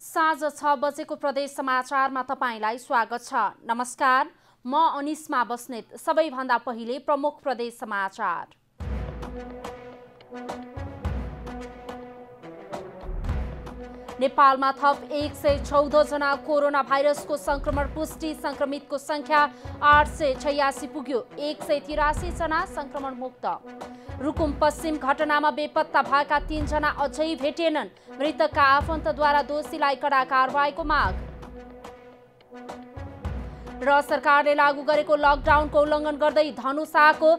साँझ छ बजेको प्रदेश समाचारमा तपाईँलाई स्वागत छ नमस्कार म अनिस्मा बस्नेत सबैभन्दा पहिले प्रमुख प्रदेश समाचार नेपालमा थप एक सय चौधजना कोरोना भाइरसको संक्रमण पुष्टि संक्रमितको संख्या आठ सय छयासी पुग्यो एक सय तिरासीजना संक्रमण मुक्त रुकुम पश्चिम घटनामा बेपत्ता भएका तीनजना अझै भेटेनन् मृतकका आफन्तद्वारा दोषीलाई कडा कारवाहीको माग र सरकारले लागू गरेको लकडाउनको उल्लङ्घन गर्दै धनुषाको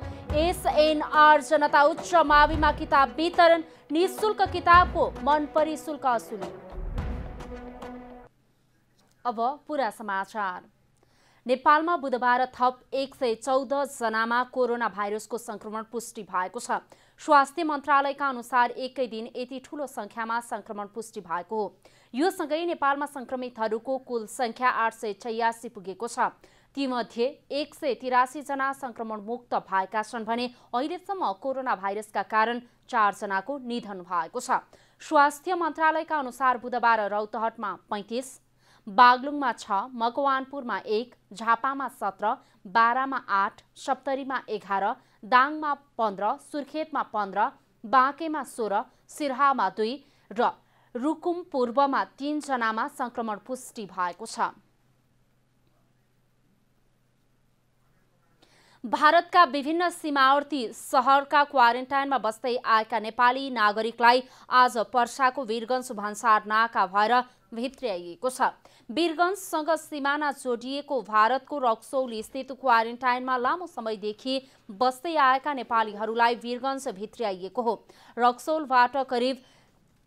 एसएनआर जनता उच्च माविमा किताब वितरण निशुल्क किताबको मन परिशुल्क शुल्क असुली अब पुरा समाचार नेपालमा बुधबार थप एक सय चौधजनामा कोरोना भाइरसको संक्रमण पुष्टि भएको छ स्वास्थ्य मन्त्रालयका अनुसार एकै दिन यति ठुलो संख्यामा संक्रमण पुष्टि भएको हो यो सँगै नेपालमा सङ्क्रमितहरूको कुल संख्या आठ सय छयासी पुगेको छ तीमध्ये एक सय तिरासीजना मुक्त भएका छन् भने अहिलेसम्म कोरोना भाइरसका कारण चारजनाको निधन भएको छ स्वास्थ्य मन्त्रालयका अनुसार बुधबार रौतहटमा पैँतिस बागलुङमा छ मकवानपुरमा एक झापामा सत्र बाह्रमा आठ सप्तरीमा एघार दाङमा पन्ध्र सुर्खेतमा पन्ध्र बाँकेमा सोह्र सिरहामा दुई र रुकुम पूर्वमा तीनजनामा सङ्क्रमण पुष्टि भएको छ भारतका विभिन्न सीमावर्ती सहरका क्वारेन्टाइनमा बस्दै आएका नेपाली नागरिकलाई आज पर्साको वीरगञ्ज भन्सार नाका भएर भित्र्याइएको छ वीरगन्जसँग सिमाना जोडिएको भारतको रक्सौली स्थित क्वारेन्टाइनमा लामो समयदेखि बस्दै आएका नेपालीहरूलाई वीरगन्ज भित्र्याइएको हो रक्सौलबाट करिब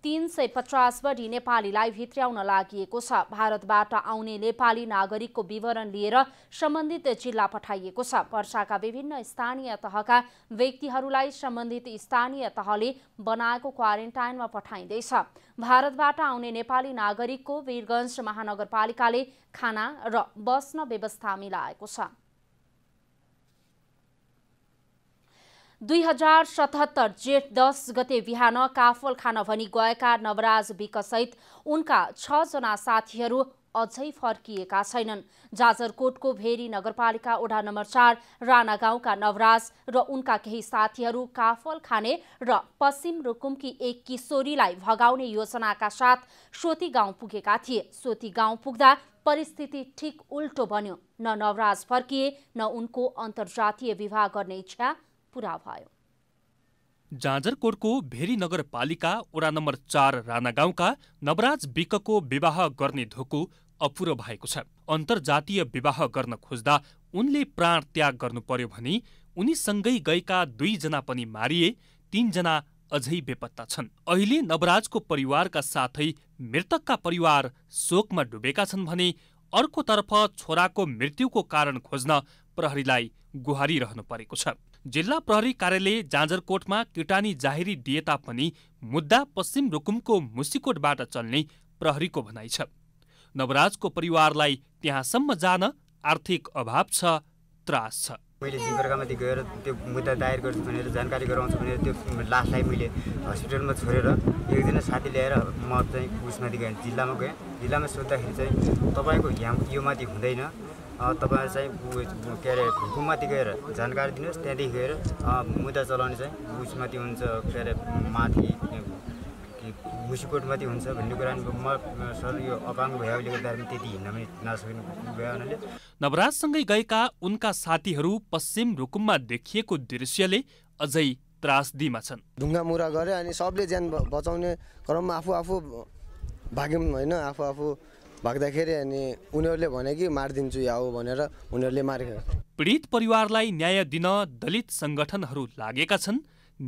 तीन सय पचास बढी नेपालीलाई भित्र्याउन लागि छ भारतबाट आउने नेपाली नागरिकको विवरण लिएर सम्बन्धित जिल्ला पठाइएको छ वर्षाका विभिन्न स्थानीय तहका व्यक्तिहरूलाई सम्बन्धित स्थानीय तहले बनाएको क्वारेन्टाइनमा पठाइँदैछ भारतबाट आउने नेपाली नागरिकको वीरगञ्ज महानगरपालिकाले खाना र बस्न व्यवस्था मिलाएको छ दुई हजार सतहत्तर जेठ दस गते बिहान काफल खान भनी गएका नवराज विकसहित उनका छजना साथीहरू अझै फर्किएका छैनन् जाजरकोटको भेरी नगरपालिका ओडा नम्बर चार राणा गाउँका नवराज र उनका केही साथीहरू काफल खाने र पश्चिम रुकुमकी एक किशोरीलाई भगाउने योजनाका साथ सोती गाउँ पुगेका थिए सोती गाउँ पुग्दा परिस्थिति ठिक उल्टो बन्यो न नवराज फर्किए न उनको अन्तर्जातीय विवाह गर्ने इच्छा पुरा भयो जाजरकोटको भेरी नगरपालिका वडा नम्बर चार राणागाउँका नवराज विकको विवाह गर्ने धोको अपुरो भएको छ अन्तर्जातीय विवाह गर्न खोज्दा उनले प्राण त्याग गर्नु पर्यो भने उनीसँगै गएका दुईजना पनि मारिए तीनजना अझै बेपत्ता छन् अहिले नवराजको परिवारका साथै मृतकका परिवार शोकमा डुबेका छन् भने अर्कोतर्फ छोराको मृत्युको कारण खोज्न प्रहरीलाई गुहारिरहनु परेको छ जिल्ला प्रहरी कार्यालय जाँझरकोटमा किटानी जाहेरी दिए तापनि मुद्दा पश्चिम रुकुमको मुसिकोटबाट चल्ने प्रहरीको भनाइ छ नवराजको परिवारलाई त्यहाँसम्म जान आर्थिक अभाव छ त्रास छ मैले झिमरगामाथि गएर त्यो मुद्दा दायर गर्छु भनेर जानकारी गराउँछु भनेर त्यो लासलाई मैले हस्पिटलमा छोडेर एकजना साथी ल्याएर म चाहिँ उसमाथि गएँ जिल्लामा गएँ जिल्लामा सोद्धाखेरि चाहिँ तपाईँको यहाँ यो माथि हुँदैन तपाईँहरू चाहिँ के अरे घुममाथि गएर जानकारी दिनुहोस् त्यहाँदेखि गएर मुद्दा चलाउने चाहिँ उसमाथि हुन्छ के अरे माथि मुसिकोटमाथि हुन्छ भन्ने कुरा म सर यो अपाङ्ग भएकोले गर्दा पनि त्यति हिँड्न पनि नसक्नु भयो हुनाले नवराजसँगै गएका उनका साथीहरू पश्चिम रुकुममा देखिएको दृश्यले अझै त्रास दिमा छन् ढुङ्गामुरा गरे अनि सबले ज्यान बचाउने क्रममा आफू आफू भाग्यौँ होइन आफू आफू भाग्दाखेरि अनि उनीहरूले भने कि मारिदिन्छु या हो भनेर उनीहरूले मारेको पीडित परिवारलाई न्याय दिन दलित सङ्गठनहरू लागेका छन्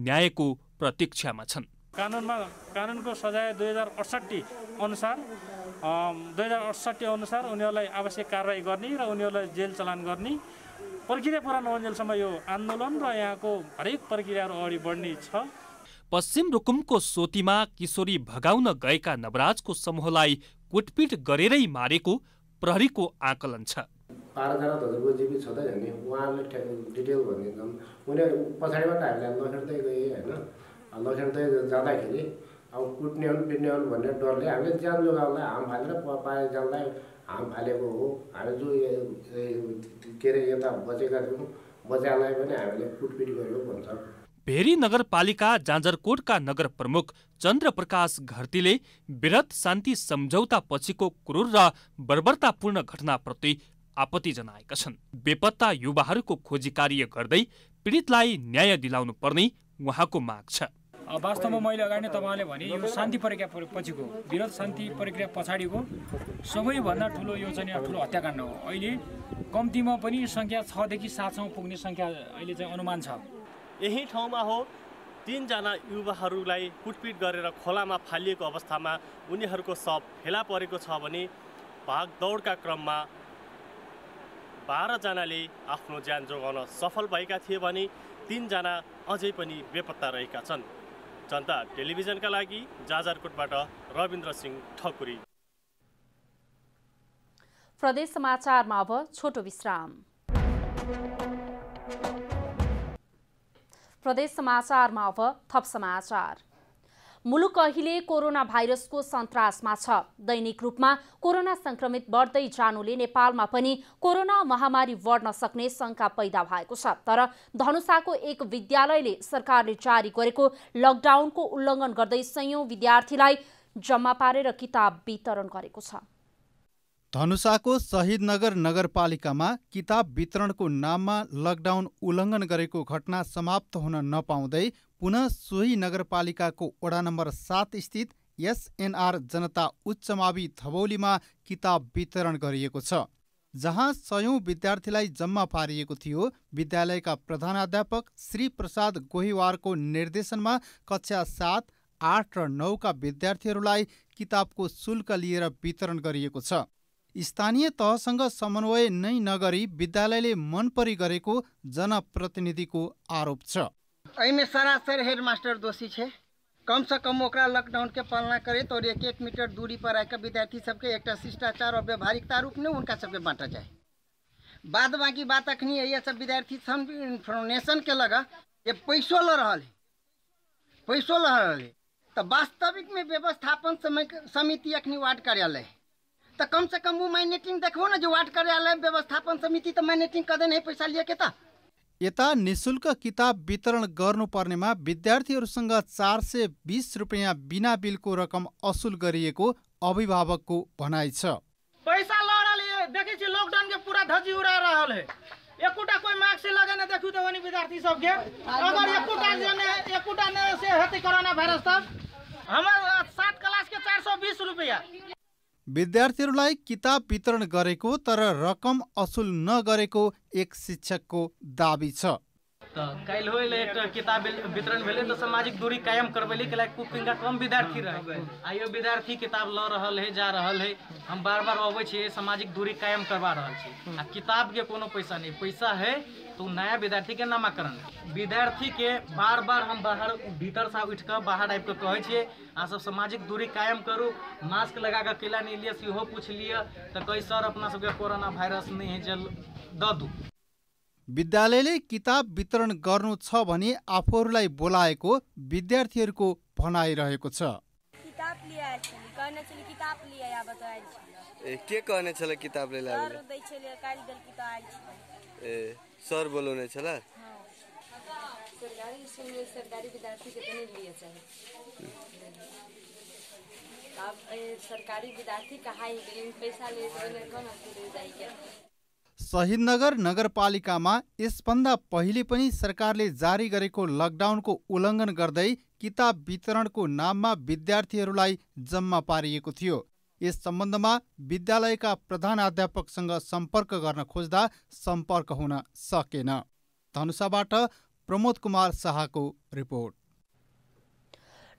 न्यायको प्रतीक्षामा छन् कानुनमा कानुनको सजाय दुई हजार अठसट्ठी अनुसार दुई हजार अठसट्ठी अनुसार उनीहरूलाई आवश्यक कारवाही गर्ने र उनीहरूलाई जेल चलान गर्ने प्रक्रिया पुरा नहुन्जेलसम्म यो आन्दोलन र यहाँको हरेक प्रक्रियाहरू अगाडि बढ्ने छ पश्चिम रुकुमको सोतीमा किशोरी भगाउन गएका नवराजको समूहलाई कुटपिट गरेरै मारेको प्रहरीको आकलन छ पाराजातहरूको छ त झन् उहाँहरूले डिटेल भन्ने उनीहरू पछाडिबाट हामीलाई नखेर्दै गए होइन नखेर्दै जाँदाखेरि अब कुट्ने हो पिट्ने हो भन्ने डरले हामीले ज्यान जोगाउनलाई हाम फालेर पाए ज्यानलाई हाम फालेको हो हामी जो के अरे यता बचेका थियौँ बच्चालाई पनि हामीले कुटपिट गऱ्यौँ भन्छ भेरी नगरपालिका जाँजरकोटका नगर प्रमुख चन्द्रप्रकाश घरतीले विरत शान्ति सम्झौता पछिको क्रूर र बर्बरतापूर्ण घटनाप्रति आपत्ति जनाएका छन् बेपत्ता युवाहरूको खोजी कार्य गर्दै पीडितलाई न्याय दिलाउनु पर्ने उहाँको माग छ वास्तवमा मैले अगाडि नै तपाईँले भने यो शान्ति प्रक्रिया पछिको विरोध शान्ति प्रक्रिया पछाडिको सबैभन्दा ठुलो यो चाहिँ ठुलो हत्याकाण्ड हो अहिले कम्तीमा पनि सङ्ख्या छदेखि सातसम्म पुग्ने सङ्ख्या अहिले चाहिँ अनुमान छ यही ठाउँमा हो तिनजना युवाहरूलाई कुटपिट गरेर खोलामा फालिएको अवस्थामा उनीहरूको शव फेला परेको छ भने भागदौडका क्रममा बाह्रजनाले आफ्नो ज्यान जोगाउन सफल भएका थिए भने तिनजना अझै पनि बेपत्ता रहेका छन् जनता टेलिभिजनका लागि जाजरकोटबाट रविन्द्र सिंह ठकुरी प्रदेश समाचारमा अब छोटो विश्राम प्रदेश समाचारमा अब थप समाचार मुलुक अहिले कोरोना भाइरसको सन्तासमा छ दैनिक रूपमा कोरोना संक्रमित बढ्दै जानुले नेपालमा पनि कोरोना महामारी बढ्न सक्ने शङ्का पैदा भएको छ तर धनुषाको एक विद्यालयले सरकारले जारी गरेको लकडाउनको उल्लङ्घन गर्दै सयौं विद्यार्थीलाई जम्मा पारेर किताब वितरण गरेको छ धनुषाको शहीदनगर नगरपालिकामा किताब वितरणको नाममा लकडाउन उल्लङ्घन गरेको घटना समाप्त हुन नपाउँदै पुनः सोही नगरपालिकाको वडा नम्बर सात स्थित एसएनआर जनता उच्चमावि मावि थबौलीमा किताब वितरण गरिएको छ जहाँ सयौँ विद्यार्थीलाई जम्मा पारिएको थियो विद्यालयका प्रधानाध्यापक श्री प्रसाद गोहिवारको निर्देशनमा कक्षा सात आठ र नौका विद्यार्थीहरूलाई किताबको शुल्क लिएर वितरण गरिएको छ स्थानीय तहसँग समन्वय नै नगरी विद्यालयले मनपरी गरेको जनप्रतिनिधिको आरोप छ एहिमे सरासर हेडमास्टर दोषी कम से कम ओकरा के पालना करे आओर एक एक मीटर पर एक विद्यार्थी सबके एकटा शिष्टाचार आओर व्यवहारिकता रूपमे उनका सबके बांटा जाए बाद बाँकी बात अखनी यही सब विद्यार्थी सन के लगा जे पैसो ल रहल है पैसो ल रहल है वास्तविक में व्यवस्थापन समिति अखनी वार्ड कार्यालय त कम से कम वो माइनेटिंग देखौ न जो वार्ड कार्यालय व्यवस्थापन समिति त माइनेटिङ कदैन है पैसा लिएके त यता निशुल्क किताब वितरण गर्नुपर्नेमा विद्यार्थीहरूसँग चार सय बिस रुपियाँ बिना बिलको रकम असुल गरिएको अभिभावकको भनाइ छ पैसा देखै छी लॉकडाउन के पूरा धजी उड़ा रहल है एकोटा कोई मास्क लगेने देखू तो विद्यार्थी सब के अगर एकुटा जने एकोटा ने से हेतै कोरोना भाइरस त हाम्रो सात क्लास के 420 रुपया विद्यार्थीहरूलाई किताब वितरण गरेको तर रकम असुल नगरेको एक शिक्षकको दावी छ त किताब वितरण दूरी कायम कम विद्यार्थी रहै विद्यार्थी किताब जा रहल है बार दूरी कायम करबा रहल कोनो पैसा नै पैसा है तो नया विद्यार्थी के नामाकरण विद्यार्थी के बार बार हम बाहर भीतर से उठि के बाहर आबि के कहे छे आ सब सामाजिक दूरी कायम करू मास्क लगा के केला नहीं लिए सेहो पूछ लिए तो कही सर अपना सबके कोरोना वायरस नहीं है जल द दू विद्यालयले किताब वितरण गर्नु छ भने आफूहरूलाई बोलाएको विद्यार्थीहरूको भनाइरहेको छ किताब लिया कहने छले किताब लिया या बताएल छले ए के कहने छले किताब ले लाबे सर दै छले काल देल किताब आयल छले ए सर बोलाउने छला सरकारी शहीदनगर नगरपालिकामा यसभन्दा पहिले पनि सरकारले जारी गरेको लकडाउनको उल्लङ्घन गर्दै किताब वितरणको नाममा विद्यार्थीहरूलाई जम्मा पारिएको थियो यस सम्बन्धमा विद्यालयका प्रधान अध्यापकसँग सम्पर्क गर्न खोज्दा सम्पर्क हुन सकेन धनुषाबाट प्रमोद कुमार शाहको रिपोर्ट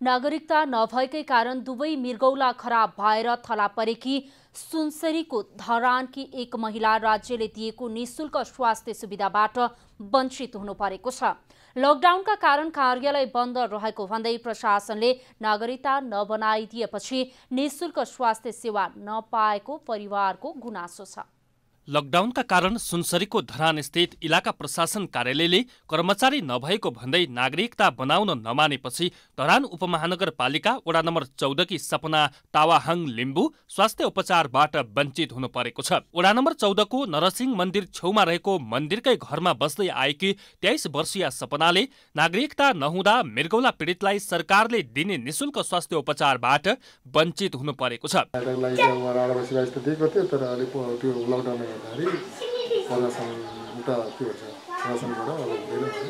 नागरिकता नभएकै कारण दुवै मृगौला खराब भएर थला परेकी सुनसरीको धरानकी एक महिला राज्यले दिएको निशुल्क स्वास्थ्य सुविधाबाट वञ्चित हुनु परेको छ लकडाउनका कारण कार्यालय बन्द रहेको भन्दै प्रशासनले नागरिकता नबनाइदिएपछि निशुल्क स्वास्थ्य सेवा नपाएको परिवारको गुनासो छ लकडाउनका कारण सुनसरीको धरानस्थित इलाका प्रशासन कार्यालयले कर्मचारी नभएको भन्दै नागरिकता बनाउन नमानेपछि धरान उपमहानगरपालिका वडा नम्बर चौधकी सपना तावाहाङ लिम्बू स्वास्थ्य उपचारबाट वञ्चित हुनु परेको छ वडा नम्बर चौधको नरसिंह मन्दिर छेउमा रहेको मन्दिरकै घरमा बस्दै आएकी तेइस वर्षीय सपनाले नागरिकता नहुँदा मृगौला पीडितलाई सरकारले दिने निशुल्क स्वास्थ्य उपचारबाट वञ्चित हुनु परेको छ गर्दाखेरि प्रजासनबाट के भन्छ अब हुँदैन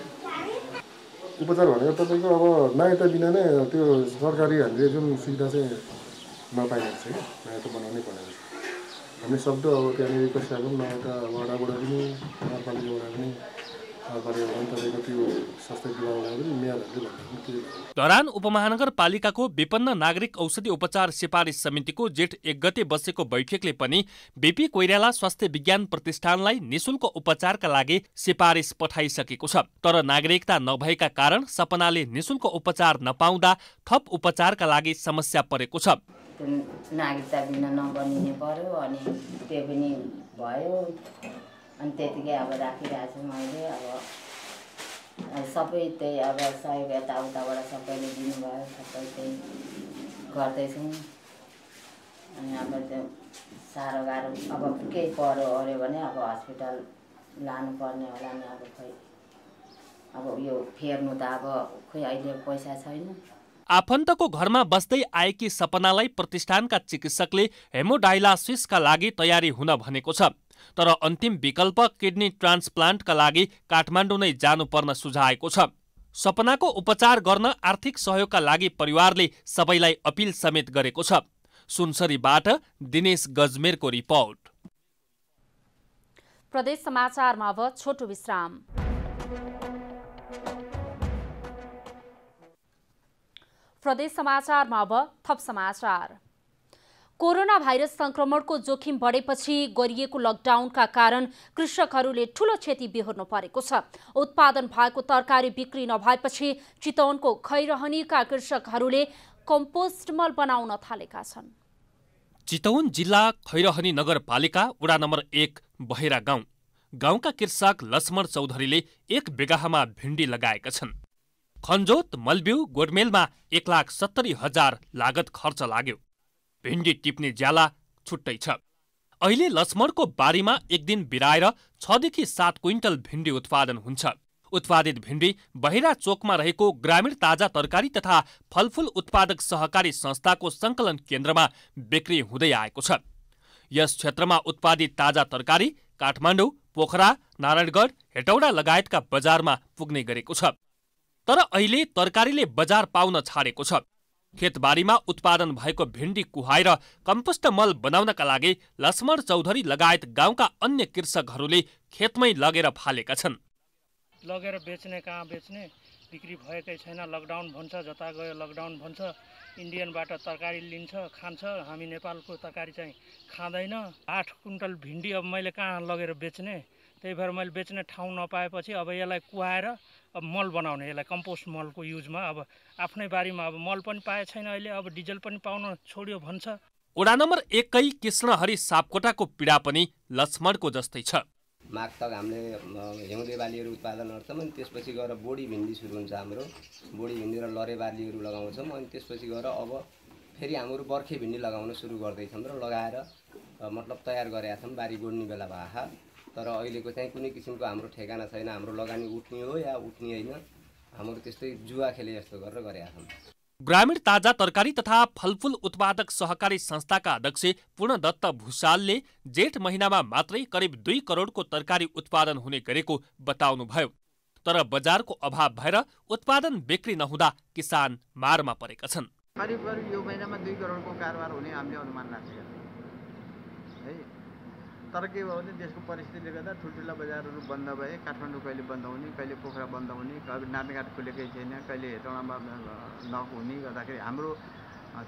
उपचार भनेको तपाईँको अब नायता बिना नै त्यो सरकारी हामीले जुन सुविधा चाहिँ नपाइरहेको छ कि नायता बनाउनै पर्ने रहेछ हामी सक्दो अब त्यहाँनिर कसैको पनि वडाबाट पनि नगरपालिकाबाट पनि धरान उपमहानगरपालिकाको विपन्न नागरिक औषधि उपचार सिफारिस समितिको जेठ एक गते बसेको बैठकले पनि बिपी कोइराला स्वास्थ्य विज्ञान प्रतिष्ठानलाई निशुल्क उपचारका लागि सिफारिस पठाइसकेको छ तर नागरिकता नभएका कारण सपनाले निशुल्क उपचार नपाउँदा थप उपचारका लागि समस्या परेको छ नागरिकता बिना नबनिने पर्यो अनि त्यो पनि भयो अनि त्यतिकै अब राखिरहेको छु मैले अब सबै त्यही अब सहयोग यताउताबाट सबैले दिनुभयो सबै त्यही गर्दैछौँ अनि अब त्यो साह्रो गाह्रो अब केही पऱ्यो ओऱ्यो भने अब हस्पिटल लानुपर्ने होला नि अब खोइ अब यो फेर्नु त अब खोइ अहिले पैसा छैन आफन्तको घरमा बस्दै आएकी सपनालाई प्रतिष्ठानका चिकित्सकले हेमोडाइलासिसका लागि तयारी हुन भनेको छ तर अन्तिम विकल्प किडनी ट्रान्सप्लान्टका लागि काठमाडौँ नै जानुपर्न सुझाएको छ सपनाको उपचार गर्न आर्थिक सहयोगका लागि परिवारले सबैलाई अपिल समेत गरेको छ सुनसरीबाट दिनेश गजमेरको रिपोर्ट प्रदेश समाचारमा अब छोटो विश्राम प्रदेश समाचारमा अब थप समाचार कोरोना भाइरस संक्रमणको जोखिम बढेपछि गरिएको लकडाउनका कारण कृषकहरूले ठूलो क्षति बिहोर्नु परेको छ उत्पादन भएको तरकारी बिक्री नभएपछि चितवनको खैरहनीका कृषकहरूले कम्पोस्ट मल बनाउन थालेका छन् चितवन जिल्ला खैरहनी नगरपालिका वडा नम्बर एक बहेरा गाउँ गाउँका कृषक लक्ष्मण चौधरीले एक बिगाहमा भिन्डी लगाएका छन् खन्जोत मलबिउ गोडमेलमा एक लाख सत्तरी हजार लागत खर्च लाग्यो भिन्डी टिप्ने ज्याला छुट्टै छ अहिले लक्ष्मणको बारीमा एक दिन बिराएर छदेखि सात क्विन्टल भिन्डी उत्पादन हुन्छ उत्पादित भिन्डी बहिरा चोकमा रहेको ग्रामीण ताजा तरकारी तथा फलफूल उत्पादक सहकारी संस्थाको सङ्कलन केन्द्रमा बिक्री हुँदै आएको छ यस क्षेत्रमा उत्पादित ताजा तरकारी काठमाडौँ पोखरा नारायणगढ हेटौडा लगायतका बजारमा पुग्ने गरेको छ तर अहिले तरकारीले बजार पाउन छाडेको छ खेतबारीमा उत्पादन भएको भिन्डी कुहाएर कम्पोस्ट मल बनाउनका लागि लक्ष्मण चौधरी लगायत गाउँका अन्य कृषकहरूले खेतमै लगेर फालेका छन् लगेर बेच्ने कहाँ बेच्ने बिक्री भएकै छैन लकडाउन भन्छ जता गयो लकडाउन भन्छ इन्डियनबाट तरकारी लिन्छ खान्छ हामी नेपालको तरकारी चाहिँ खाँदैन आठ कुन्टल भिन्डी अब मैले कहाँ लगेर बेच्ने त्यही भएर मैले बेच्ने ठाउँ नपाएपछि अब यसलाई कुहाएर अब मल बनाउने यसलाई कम्पोस्ट मलको युजमा अब आफ्नै बारीमा अब मल पनि पाए छैन अहिले अब डिजल पनि पाउन छोड्यो भन्छ वडा नम्बर एकै कृष्णहरि सापकोटाको पीडा पनि लक्ष्मणको जस्तै छ माघ तक हामीले हिउँदे बालीहरू उत्पादन गर्छौँ अनि त्यसपछि गएर बोडी भिन्डी सुरु हुन्छ हाम्रो बोडी भिन्डी र लरे बालीहरू लगाउँछौँ अनि त्यसपछि गएर अब फेरि हाम्रो बर्खे भिन्डी लगाउन सुरु गर्दैछौँ र लगाएर मतलब तयार गरेका छौँ बारी गोड्ने बेला भए तर अहिलेको चाहिँ कुनै किसिमको हाम्रो ठेगाना छैन हाम्रो लगानी उठ्ने हो या उठ्ने होइन हाम्रो त्यस्तै जुवा खेले जस्तो गरेर गरेका छौँ ग्रामीण ताजा तरकारी तथा फलफुल उत्पादक सहकारी संस्थाका अध्यक्ष पूर्ण दत्त भूषालले जेठ महिनामा मात्रै करिब दुई करोडको तरकारी उत्पादन हुने गरेको बताउनुभयो तर बजारको अभाव भएर उत्पादन बिक्री नहुँदा किसान मारमा परेका छन् करिब करिब यो महिनामा दुई करोडको कारोबार हुने हामीले अनुमान राखेका है तर के भयो भने देशको परिस्थितिले गर्दा ठुल्ठुला बजारहरू बन्द भए काठमाडौँ कहिले बन्द हुने कहिले पोखरा बन्द हुने कहिले नापेघाट खुलेकै छैन कहिले हेटौँडामा नहुने गर्दाखेरि हाम्रो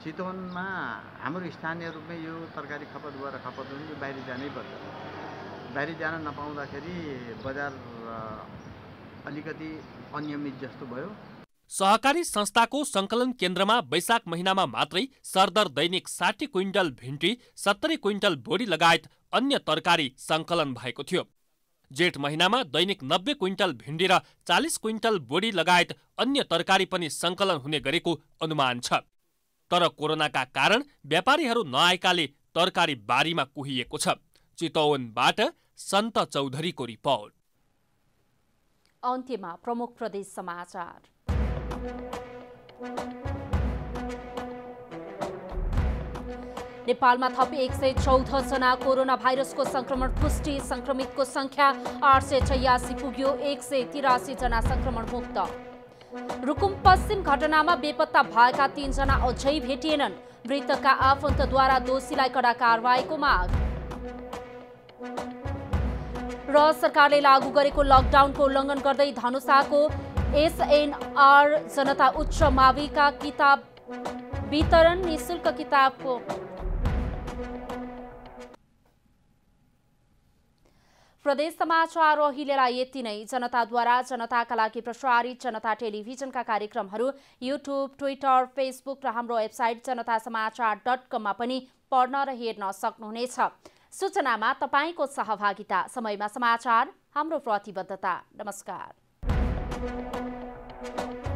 चितवनमा हाम्रो स्थानीय रूपमै यो तरकारी खपत भएर खपत हुने यो बाहिर जानै पर्छ बाहिर जान नपाउँदाखेरि बजार अलिकति अनियमित जस्तो भयो सहकारी संस्थाको संकलन केन्द्रमा वैशाख महिनामा मात्रै सरदर दैनिक साठी क्विन्टल भिन्टी सत्तरी क्विन्टल बोडी लगायत अन्य तरकारी संकलन भएको थियो जेठ महिनामा दैनिक नब्बे क्विन्टल भिन्डी र चालिस क्विन्टल बोडी लगायत अन्य तरकारी पनि संकलन हुने गरेको अनुमान छ तर कोरोनाका कारण व्यापारीहरू नआएकाले तरकारी बारीमा कुहिएको छ चितौवनबाट सन्त चौधरीको रिपोर्ट अन्त्यमा प्रमुख प्रदेश समाचार नेपालमा थप एक सय चौधजना कोरोना भाइरसको संक्रमण पुष्टि संक्रमितको संख्या आठ सय छयासी पुग्यो एक सय तिरासीजना संक्रमण मुक्त रुकुम पश्चिम घटनामा बेपत्ता भएका तीनजना अझै भेटिएनन् मृतकका आफन्तद्वारा दोषीलाई कडा कारवाहीको माग र सरकारले लागू गरेको लकडाउनको उल्लङ्घन गर्दै धनुषाको एसएनआर जनता उच्च माविका किताब वितरण निशुल्क किताबको प्रदेश समाचार अहिलेलाई यति नै जनताद्वारा जनताका लागि प्रसारित जनता टेलिभिजनका कार्यक्रमहरू युट्युब ट्विटर फेसबुक र हाम्रो वेबसाइट जनता समाचार डट कममा पनि पढ्न र हेर्न सक्नुहुनेछ सूचनामा तपाईँको सहभागिता समयमा समाचार हाम्रो प्रतिबद्धता नमस्कार thank you